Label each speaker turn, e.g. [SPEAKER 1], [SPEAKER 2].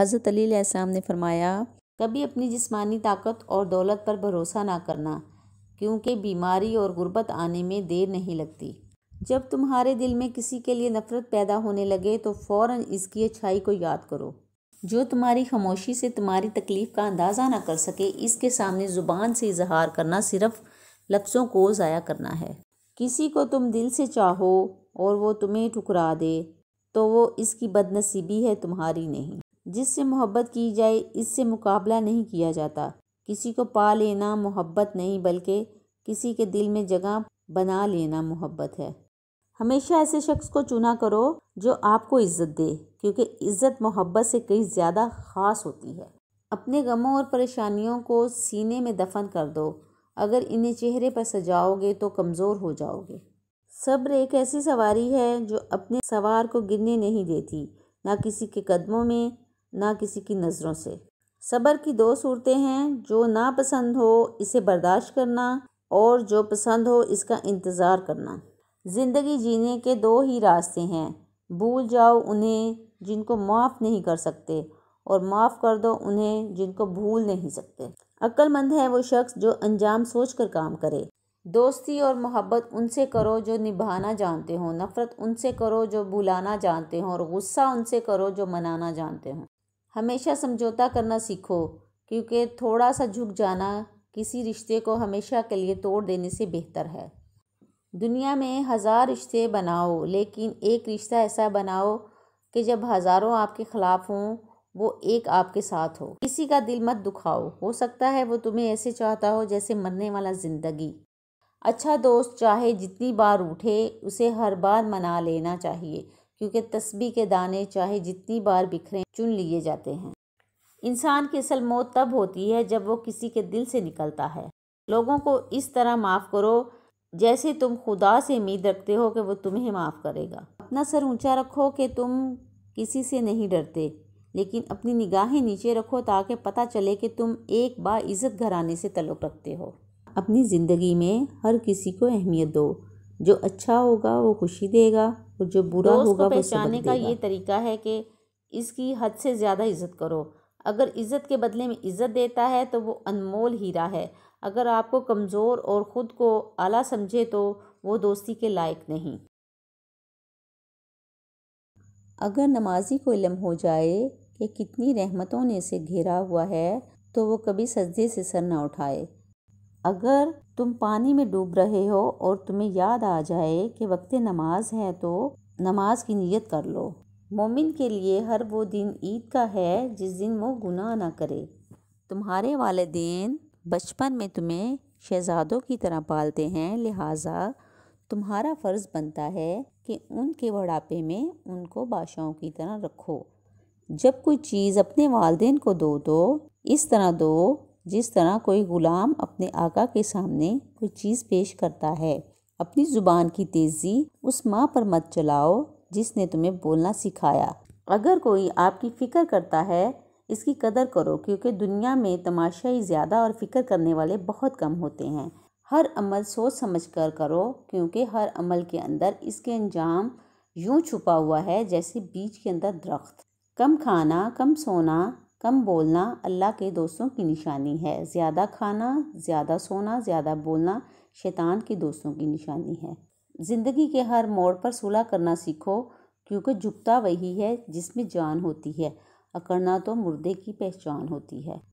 [SPEAKER 1] हज़रत अलीसम ने फरमाया कभी अपनी जिसमानी ताकत और दौलत पर भरोसा ना करना क्योंकि बीमारी और गुर्बत आने में देर नहीं लगती जब तुम्हारे दिल में किसी के लिए नफ़रत पैदा होने लगे तो फ़ौर इसकी अच्छाई को याद करो जो तुम्हारी खामोशी से तुम्हारी तकलीफ़ का अंदाज़ा ना कर सके इसके सामने ज़ुबान से इजहार करना सिर्फ लफ्ज़ों को ज़ाया करना है किसी को तुम दिल से चाहो और वो तुम्हें ठुकरा दे तो वो इसकी बदनसीबी है तुम्हारी नहीं जिससे मोहब्बत की जाए इससे मुकाबला नहीं किया जाता किसी को पा लेना मोहब्बत नहीं बल्कि किसी के दिल में जगह बना लेना मोहब्बत है हमेशा ऐसे शख्स को चुना करो जो आपको इज्जत दे क्योंकि इज्जत मोहब्बत से कहीं ज़्यादा ख़ास होती है अपने गमों और परेशानियों को सीने में दफन कर दो अगर इन्हें चेहरे पर सजाओगे तो कमज़ोर हो जाओगे सब्र एक ऐसी सवारी है जो अपने सवार को गिरने नहीं देती ना किसी के कदमों में ना किसी की नज़रों से सब्र की दो सूरतें हैं जो नापसंद हो इसे बर्दाश्त करना और जो पसंद हो इसका इंतज़ार करना ज़िंदगी जीने के दो ही रास्ते हैं भूल जाओ उन्हें जिनको माफ़ नहीं कर सकते और माफ़ कर दो उन्हें जिनको भूल नहीं सकते अक्लमंद है वो शख्स जो अंजाम सोच कर काम करे दोस्ती और मोहब्बत उनसे करो जो निभाना जानते हों नफ़रत उनसे करो जो भुलाना जानते हों और गुस्सा उनसे करो जो मनाना जानते हों हमेशा समझौता करना सीखो क्योंकि थोड़ा सा झुक जाना किसी रिश्ते को हमेशा के लिए तोड़ देने से बेहतर है दुनिया में हज़ार रिश्ते बनाओ लेकिन एक रिश्ता ऐसा बनाओ कि जब हज़ारों आपके ख़िलाफ़ हों वो एक आपके साथ हो किसी का दिल मत दुखाओ हो सकता है वो तुम्हें ऐसे चाहता हो जैसे मरने वाला ज़िंदगी अच्छा दोस्त चाहे जितनी बार उठे उसे हर बार मना लेना चाहिए क्योंकि तस्बी के दाने चाहे जितनी बार बिखरें चुन लिए जाते हैं इंसान की असल मौत तब होती है जब वो किसी के दिल से निकलता है लोगों को इस तरह माफ़ करो जैसे तुम खुदा से उम्मीद रखते हो कि वो तुम्हें माफ़ करेगा अपना सर ऊंचा रखो कि तुम किसी से नहीं डरते लेकिन अपनी निगाहें नीचे रखो ताकि पता चले कि तुम एक बार इज़्ज़त घराने से तल्लुक़ रखते हो अपनी ज़िंदगी में हर किसी को अहमियत दो जो अच्छा होगा वो खुशी देगा और जो बुरा होगा वो पहचानने का ये तरीका है कि इसकी हद से ज़्यादा इज्जत करो अगर इज्जत के बदले में इज्जत देता है तो वो अनमोल हीरा है अगर आपको कमज़ोर और ख़ुद को आला समझे तो वो दोस्ती के लायक नहीं अगर नमाजी को इलम हो जाए कि कितनी रहमतों ने इसे घेरा हुआ है तो वो कभी सजदे से सर ना उठाए अगर तुम पानी में डूब रहे हो और तुम्हें याद आ जाए कि वक्त नमाज है तो नमाज की नीयत कर लो मोमिन के लिए हर वो दिन ईद का है जिस दिन वो गुनाह ना करे तुम्हारे वालदेन बचपन में तुम्हें शहजादों की तरह पालते हैं लिहाजा तुम्हारा फ़र्ज़ बनता है कि उनके बढ़ापे में उनको बादशाहों की तरह रखो जब कोई चीज़ अपने वालदेन को दो तो इस तरह दो जिस तरह कोई ग़ुलाम अपने आका के सामने कोई चीज़ पेश करता है अपनी ज़ुबान की तेज़ी उस माँ पर मत चलाओ जिसने तुम्हें बोलना सिखाया अगर कोई आपकी फ़िक्र करता है इसकी कदर करो क्योंकि दुनिया में तमाशाई ज़्यादा और फ़िक्र करने वाले बहुत कम होते हैं हर अमल सोच समझ कर करो क्योंकि हर अमल के अंदर इसके अंजाम यूँ छुपा हुआ है जैसे बीज के अंदर दरख्त कम खाना कम सोना कम बोलना अल्लाह के दोस्तों की निशानी है ज़्यादा खाना ज़्यादा सोना ज़्यादा बोलना शैतान के दोस्तों की निशानी है ज़िंदगी के हर मोड़ पर सुलह करना सीखो क्योंकि झुकता वही है जिसमें जान होती है अकड़ना तो मुर्दे की पहचान होती है